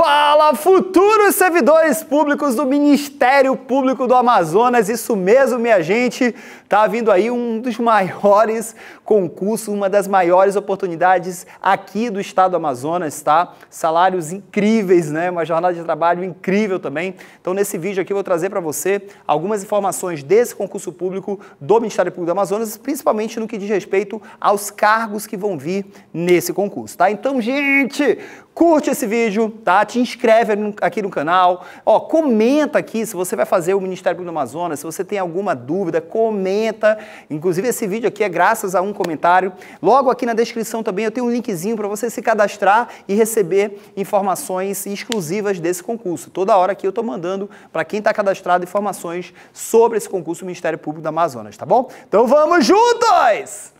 Fuck! Fala, futuros servidores públicos do Ministério Público do Amazonas. Isso mesmo, minha gente. Tá vindo aí um dos maiores concursos, uma das maiores oportunidades aqui do estado do Amazonas, tá? Salários incríveis, né? Uma jornada de trabalho incrível também. Então, nesse vídeo aqui eu vou trazer para você algumas informações desse concurso público do Ministério Público do Amazonas, principalmente no que diz respeito aos cargos que vão vir nesse concurso, tá? Então, gente, curte esse vídeo, tá? Te inscreve inscreve aqui no canal, ó, comenta aqui se você vai fazer o Ministério Público do Amazonas, se você tem alguma dúvida, comenta. Inclusive esse vídeo aqui é graças a um comentário. Logo aqui na descrição também eu tenho um linkzinho para você se cadastrar e receber informações exclusivas desse concurso. Toda hora aqui eu estou mandando para quem está cadastrado informações sobre esse concurso do Ministério Público do Amazonas, tá bom? Então vamos juntos!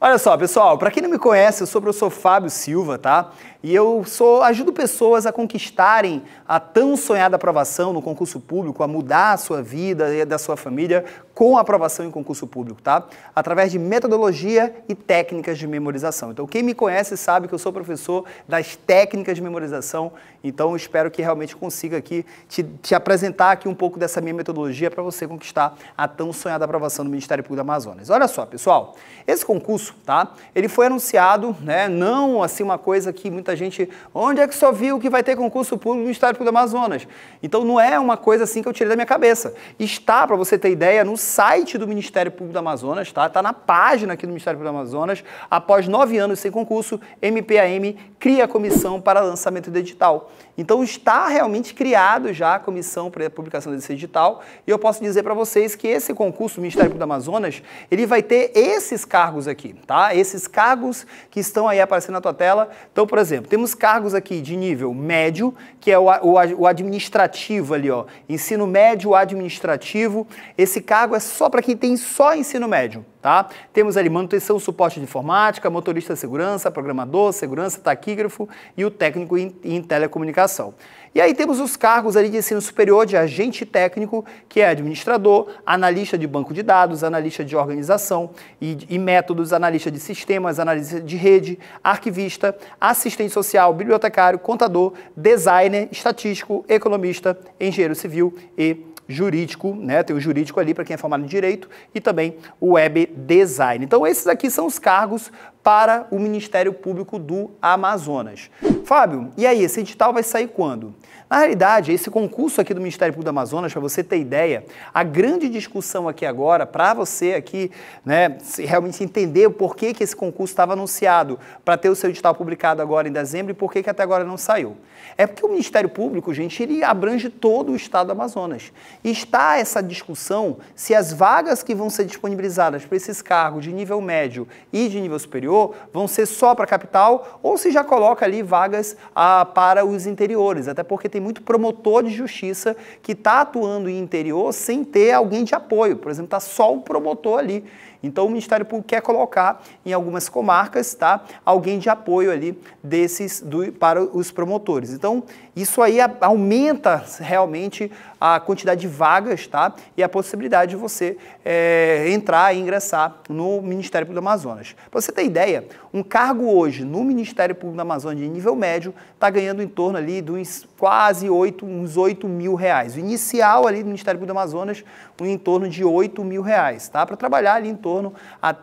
Olha só, pessoal, para quem não me conhece, eu sou o professor Fábio Silva, tá? E eu sou ajudo pessoas a conquistarem a tão sonhada aprovação no concurso público, a mudar a sua vida e a da sua família com a aprovação em concurso público, tá? Através de metodologia e técnicas de memorização. Então, quem me conhece sabe que eu sou professor das técnicas de memorização, então espero que realmente consiga aqui te, te apresentar aqui um pouco dessa minha metodologia para você conquistar a tão sonhada aprovação no Ministério Público do Amazonas. Olha só, pessoal, esse concurso tá? Ele foi anunciado, né, não assim uma coisa que muita gente, onde é que só viu que vai ter concurso público no Público do Amazonas? Então não é uma coisa assim que eu tirei da minha cabeça. Está, para você ter ideia, no site do Ministério Público do Amazonas, tá? Está na página aqui do Ministério Público do Amazonas, após nove anos sem concurso, MPAM cria a comissão para lançamento digital. Então está realmente criado já a comissão para a publicação desse digital e eu posso dizer para vocês que esse concurso do Ministério Público do Amazonas, ele vai ter esses cargos aqui tá? Esses cargos que estão aí aparecendo na tua tela. Então, por exemplo, temos cargos aqui de nível médio, que é o, o, o administrativo ali, ó. Ensino médio administrativo. Esse cargo é só para quem tem só ensino médio. Tá? Temos ali manutenção, suporte de informática, motorista de segurança, programador, segurança, taquígrafo e o técnico em, em, telecomunicação. E aí temos os cargos ali de ensino superior de agente técnico, que é administrador, analista de banco de dados, analista de organização e, e métodos, analista de sistemas, analista de rede, arquivista, assistente social, bibliotecário, contador, designer, estatístico, economista, engenheiro civil e jurídico, né? Tem o jurídico ali para quem é formado em direito e também o web design. Então esses aqui são os cargos para o Ministério Público do Amazonas. Fábio, e aí, esse edital vai sair quando? Na realidade, esse concurso aqui do Ministério Público do Amazonas, para você ter ideia, a grande discussão aqui agora, para você aqui, né, realmente entender o porquê que esse concurso estava anunciado para ter o seu edital publicado agora em dezembro e por que, que até agora não saiu. É porque o Ministério Público, gente, ele abrange todo o estado do Amazonas. E está essa discussão se as vagas que vão ser disponibilizadas para esses cargos de nível médio e de nível superior interior vão ser só para a capital ou se já coloca ali vagas ah, para os interiores, até porque tem muito promotor de justiça que está atuando em interior sem ter alguém de apoio, por exemplo, está só o promotor ali. Então o Ministério Público quer colocar em algumas comarcas, tá, alguém de apoio ali desses do, para os promotores. Então isso aí aumenta realmente a quantidade de vagas, tá, e a possibilidade de você é, entrar e ingressar no Ministério Público do Amazonas. Para você ter ideia, um cargo hoje no Ministério Público do Amazonas de nível médio está ganhando em torno ali dos quase 8, uns 8 mil reais. O inicial ali do Ministério Público do Amazonas, em torno de 8 mil reais, tá, para trabalhar ali em torno torno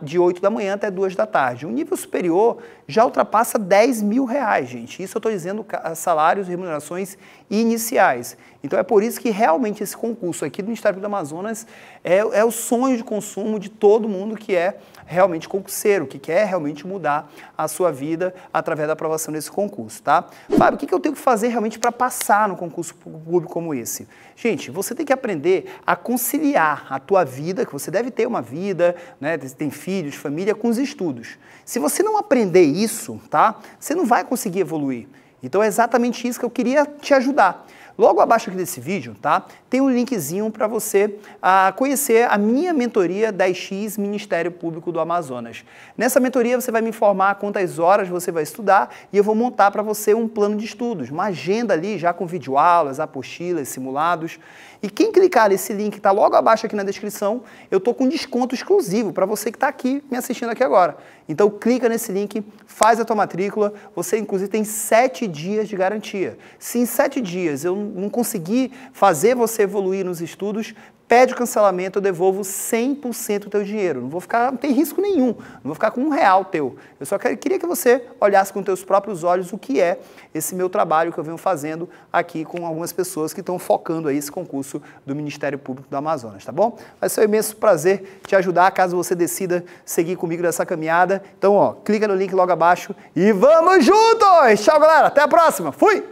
de 8 da manhã até 2 da tarde. O nível superior já ultrapassa 10 mil reais, gente. Isso eu estou dizendo salários e remunerações iniciais. Então é por isso que realmente esse concurso aqui do Ministério do Amazonas é, é o sonho de consumo de todo mundo que é realmente concurseiro, que quer realmente mudar a sua vida através da aprovação desse concurso, tá? Fábio, o que eu tenho que fazer realmente para passar no concurso público como esse? Gente, você tem que aprender a conciliar a tua vida, que você deve ter uma vida, né, tem filhos, família, com os estudos. Se você não aprender isso, tá, você não vai conseguir evoluir. Então é exatamente isso que eu queria te ajudar. Logo abaixo aqui desse vídeo, tá? Tem um linkzinho para você ah, conhecer a minha mentoria 10x Ministério Público do Amazonas. Nessa mentoria você vai me informar quantas horas você vai estudar e eu vou montar para você um plano de estudos, uma agenda ali já com videoaulas, apostilas, simulados. E quem clicar nesse link que está logo abaixo aqui na descrição, eu tô com desconto exclusivo para você que está aqui me assistindo aqui agora. Então clica nesse link, faz a tua matrícula. Você inclusive tem sete sete dias de garantia. Se em sete dias eu não conseguir fazer você evoluir nos estudos, pede o cancelamento, eu devolvo 100% do teu dinheiro. Não vou ficar, não tem risco nenhum, não vou ficar com um real teu. Eu só queria que você olhasse com teus próprios olhos o que é esse meu trabalho que eu venho fazendo aqui com algumas pessoas que estão focando aí esse concurso do Ministério Público do Amazonas, tá bom? Vai ser um imenso prazer te ajudar caso você decida seguir comigo nessa caminhada. Então, ó, clica no link logo abaixo e vamos juntos! Tchau, galera, até a próxima. Fui!